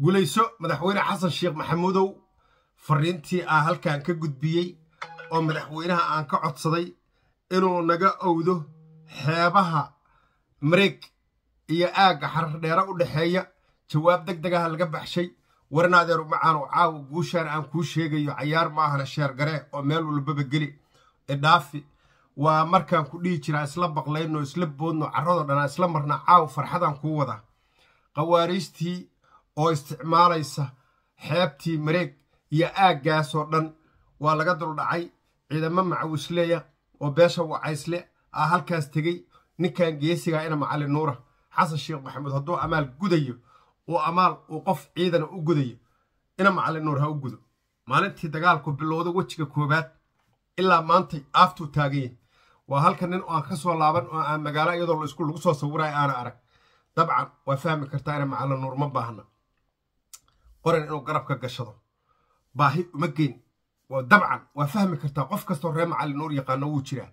gulayso madaxweyne xasan sheekh maxamuudow fariintii aan halkan ka gudbiyey oo madaxweynaha aan ka codsaday inuu naga owdo xeebaha mareeg iyo aagga xardheere u dhexeeya jawaab deg degaha laga baxshay warinaadeeru macaan oo caawa guushaan aan kuu sheegayo cayaar maahana sheergaree oo meel walbaba geli idhaafi e waa markaan ku dhihi jiraa isla baqlayno isla boodno carradoo dhanaa isla marna caawa farxadaan kuu wada qawaariistii oo isticmaalaysa xeebtii mareeg iyo aaggaas oo dhan waa laga duldhacay ciidamo macawisleya oo beesha wacaysle ah halkaas tegey ninkan geesigaa ah ina macalin nuura xasan sheekh maxamuud hadduu amaal gudayo uu amaal uu qof ciidana u gudayo ina macalin nuur ha u gudo maalintii dagaalku bilowda wejiga koowaad ilaa maantay aaftuu taagayen waa halka nin oo aan ka soo laaban oo aan magaalo iyadoo lagu soo sawiraya aana arag dabcan waa fahmi kartaa ina macalin nuur ma baahna oran inuu garabka gashado baahi uma geyn dabcan waa fahmi kartaa qof kastoo reer macali nuur yaqaano wuu jiraa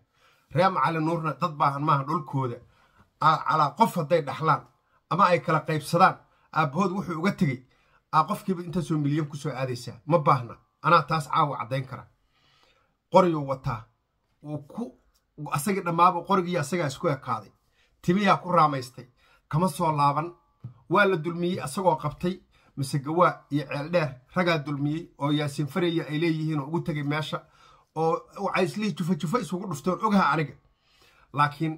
reer macali nuurna dad baahan maaha dhulkooda calaa qof hadday dhaxlaan ama ay kala qaybsadaan aabahood wuxuu uga tegey aa qofkiiba intaasoo milyan kusoo aadaysaa ma baahna anaa taas caawa caddayn kara qoriyuu wataa uu asagii dhammaaba qorigii asagaa isku ekaaday tibiyaa ku raamaystay kama soo laaban waa la dulmiyey asagoo qabtay mise gawaa iyo ceeldheer ragaa dulmiyey oo yaasiin faraya ay leeyihiin oo ugu tegay meesha oo waxay islihii jufa jufa isugu dhufteen ogaha aniga laakiin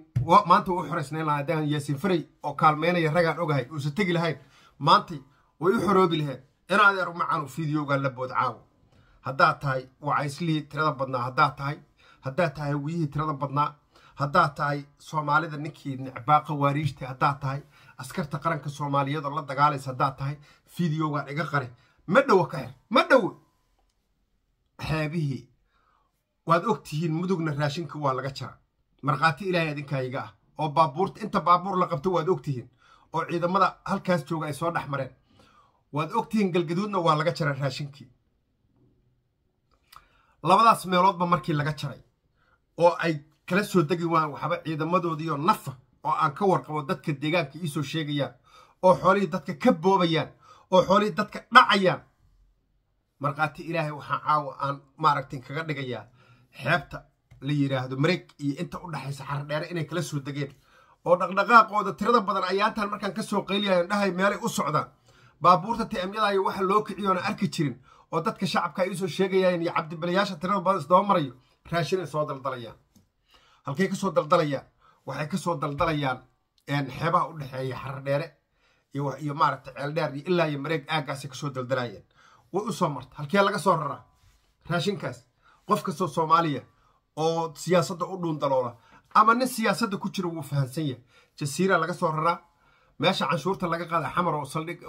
maanta u xoraysnayn lahaa haddaan yaasiin farey oo kaalmeynaya ragaan ogahay uusa tegi lahayn maantay way u xoroobi laheen inaa adeer macaanu fideogaa la bood caawo haddaad tahay waa tirada badnaa haddaad tahay haddaad tahay hawiyihii tirada badnaa haddaad tahay soomaalida ninkii necbaaqa waariijta haddaad tahay askarta qaranka soomaaliyeed oo la dagaalaysa haddaad tahay fideogan iga qari ma dhowo ka her ma dhowo xeebihii waad og tihiin mudugna raashinka waa laga jara markhaati ilaahay adinkayiga ah oo baabuurta inta baabuur la qabto waad og tihiin oo ciidamada halkaas jooga ay soo dhex mareen waad ogtihiin galgaduudna waa laga jaray raashinkii labadaas meeloodba markii laga jaray oo ay kala soo degi waan waxba ciidamadoodiiyo nafa oo aan ka warqabo dadka deegaanka iisoo sheegayaan oo xoolihii dadka ka boobayaan oo xoolihii dadka dhacayaan markhaati ilaahay waxaan caawa aan maaragtay kaga dhigayaa xeebta la yidhaahdo mareeg iyo inta u dhaxaysa xardheere inay kala soo degeen oo dhaqdhaqaaqooda tirada badan ayaantan markaan kasoo soo dhahay meelay u socdaan baabuurta taamyadaayo waxa loo kiciyoona arki jirin oo dadka shacabka isoo sheegayaan iyo cabdibalayaasha tirada badan isdaba marayo raashin ay soo daldalayaan halkay ka daldalayaan waxay kasoo daldalayaan xeebaha u dhexeeya xardheere iyo maarata ceeldheer iyo ilaa iyo mareeg aaggaasay kasoo daldalayeen way usoo marta halkee laga soo raraa raashinkaas qof kastoo soomaaliya oo siyaasadda u dhuundaloola ama nin siyaasadda ku jira wuu fahansan yahay jasiira laga soo raraa meesha canshuurta laga qaada xamar oo saldhig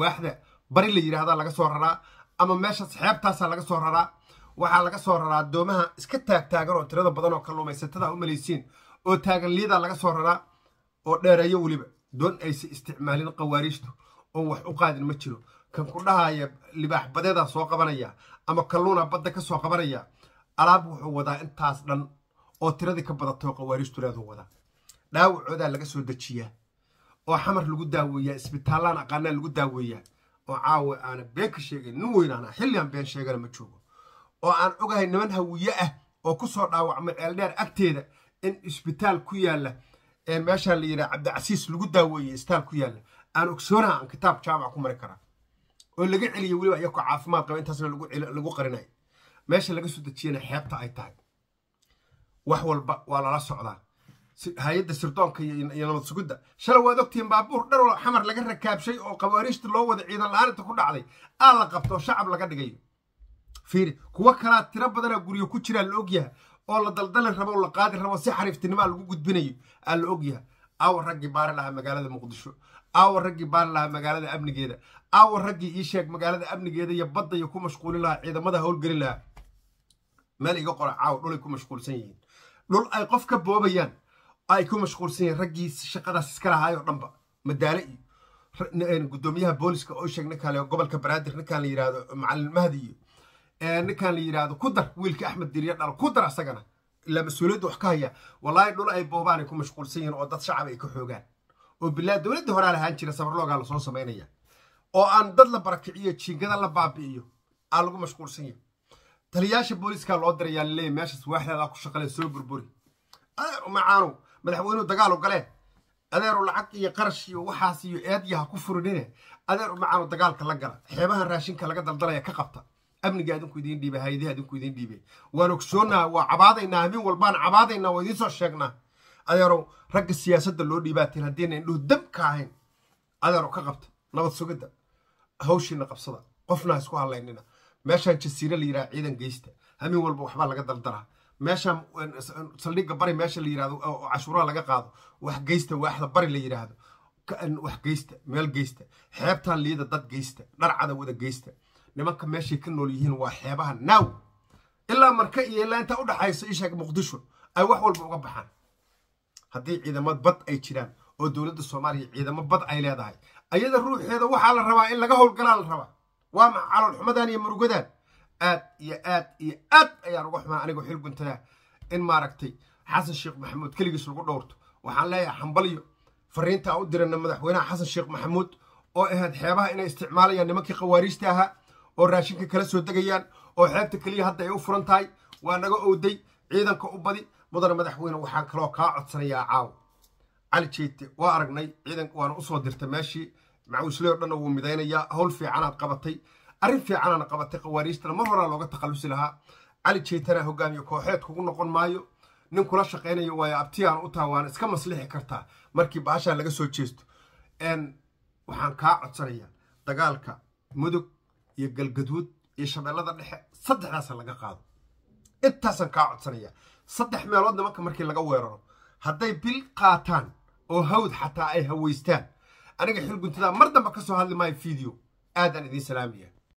waaxda bari la yidhaahdaa laga soo raraa ama meeshaas xeebtaasaa laga soo raraa waxaa laga soo raraa doomaha iska taagtaagan oo tirada badan oo kalluumaysatada u maleysiin oo taagan liida laga soo raraa oo dheereeyo weliba doon aysa isticmaalin qawaariijtu oon wax u qaadin ma jiro kan ku dhahaya libaax badeedaa soo qabanaya ama kalluuna badda ka soo qabanaya alaab wuxuu wadaa intaas dhan oo tiradii ka badatoo qawaariijtu leeduu wadaa dhaawacoodaa laga soo dejiyaa oo xamar lagu daaweeyaa isbitaallaan aqaanaan lagu daaweeyaa oo caawa aana been ka sheegan nin weyn xilli aan been sheegana ma joogo oo aan ogahay niman hawiye ah oo kusoo dhaawacmay ceeldheer agteeda in isbitaal ku yaalla meeshaa la yidhaha cabdicasiis lagu daaweeyey isbitaal ku yaalla aan ogsoonaha aan kitaab jaamac ku mari karaa oo laga celiya weliba iyago caafimaad qaba intaasna lagu qarinayo meesha laga soo dejiyana xeebta ay tahay wax walba waa lala socdaa hay-adda sirdoonka iyo nabad sugidda shalay waad ogtihiin baabuur dharoo xamar laga rakaabshay oo qabaariijta loo wada ciidan la-aaninta ku dhacday aa la qabto oo shacab laga dhigayo fiiri kuwo kalaa tiro badana guryo ku jiraa la ogyaha oo la daldali rabo la qaadi rabo si xariiftinimoa lagu gudbinayo aa la ogyaha aawa raggii baari lahaa magaalada muqdisho aawa raggii baari lahaa magaalada amnigeeda aawa raggii ii sheeg magaalada amnigeeda iyo badda iyo ku mashquulin lahaa ciidamada howlgelin lahaa meel iga qora caawa dhulay ku mashquulsan yihiin dhul ay qof ka boobayaan ay ku mashquulsan yihiin raggii shaqadaas iska lahaayoo dhanba madaale iyo gudoomiyaha booliska oo sheeg ninkaan gobolka banaadir ninkaan la yidhaahdo macalin mahdi iyo ninkaan la yidhaahdo ku dar wiilkii axmed dirya dhalo ku dar asagana ilaa mas-uuliyadda wax ka haya wallaahi dhul ay boobaanay ku mashquulsan yihiin oo dad shacab ay ka xoogaan oo bilaa dowladda horaa lahaan jira sabarloogaa lasoo samaynaya oo aan dad la barakiciyo jiingada la baabi'iyo aa lagu mashquulsan yahay taliyaasha booliiskaa loo dirayaa laleeya meeshaas waaxdaadaa ku shaqalee soo burburi macaanow madaxweynuhu dagaal galee adeeru lacag iyo qarash iyo waxaas iyo eedyaha ku furinine adeeru macaanow dagaalka la gala xeebahan raashinka laga daldalaya ka qabta amniga adinku idiin dhiibay hayadiha idinku idiin dhiibay waan ogsoonaha waa cabaadaynaa habeen walbaan cabaadaynaa waa idiin soo sheegnaa adeerow ragga siyaasadda loo dhiibaatiin haddayna indhuhu dabka ahayn adeerow ka qabta nabad sugidda hawshiina qabsada qofna isku hadlaynina meeshaan jasiire la yidhaha ciidan geysta habeen walba waxbaa laga daldaraa meeshaan saldhigga bari meesha la yidhahdo cashuuraha laga qaado wax geysta waaxda bari la yidhaahdo wax geysta meel geysta xeebtaan liida dad geysta dharcada wada geysta nimanka meeshay ka nool yihiin waa xeebaha naaw ilaa marka iyo ilaa intaa u dhaxayso isheeg muqdisho ay wax walba uga baxaan haddii ciidamo bad ay jiraan oo dowladda soomaaliya ciidamo bad ay leedahay ayada ruuxeeda waxaa la rabaa in laga howlgalaa la rabaa waa maca calool iyo murugadaan aad iyo aad iyo aad ayaan uga xumaa anigoo xil guntadaa in maaragtay xasan sheekh maxamuud keligiis lagu dhowrto waxaan leeyahay xambalyo fariinta aan u dirana madaxweynaha xasan sheekh maxamuud oo ahayd xeebaha inay isticmaalayaan nimankii khawaariijta ahaa oo raashinka kala soo degayaan oo xeebta keliya hadda ay u furan tahay waa naga owday ciidanka u badi mudane madaxweyne waxaan kaloo kaa codsanayaa caawo cali jeete waa aragnay ciidanka waana usoo dirtay meeshii macuusley dhanna wuu midaynayaa howl fiicanaad qabatay arrin fiicanaana qabatay khawaariijtana mar horaa looga takhallusi lahaa cali jeetana hogaamiye kooxeed kugu noqon maayo nin kula shaqaynayo waayo abtiyaan u taha waana iska maslixi kartaa markii baashaa laga soo jeesto waxaan kaa codsanayaa dagaalka mudug iyo galgaduud iyo shabeellada dhexe saddexdaasa laga qaado intaasaan kaa codsanaya saddex meelood nimanka markii laga weeraro hadday bil qaataan oo hawd xataa ay haweystaan aniga xilguntadaa mar dambe ka soo hadli maayo video aadaan idiin salaamaya